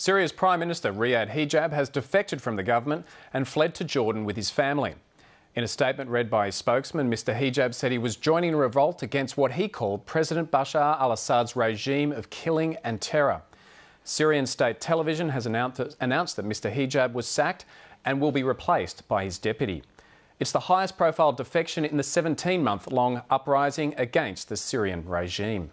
Syria's Prime Minister Riyad Hijab has defected from the government and fled to Jordan with his family. In a statement read by his spokesman, Mr. Hijab said he was joining a revolt against what he called President Bashar al Assad's regime of killing and terror. Syrian state television has announced that, announced that Mr. Hijab was sacked and will be replaced by his deputy. It's the highest profile defection in the 17 month long uprising against the Syrian regime.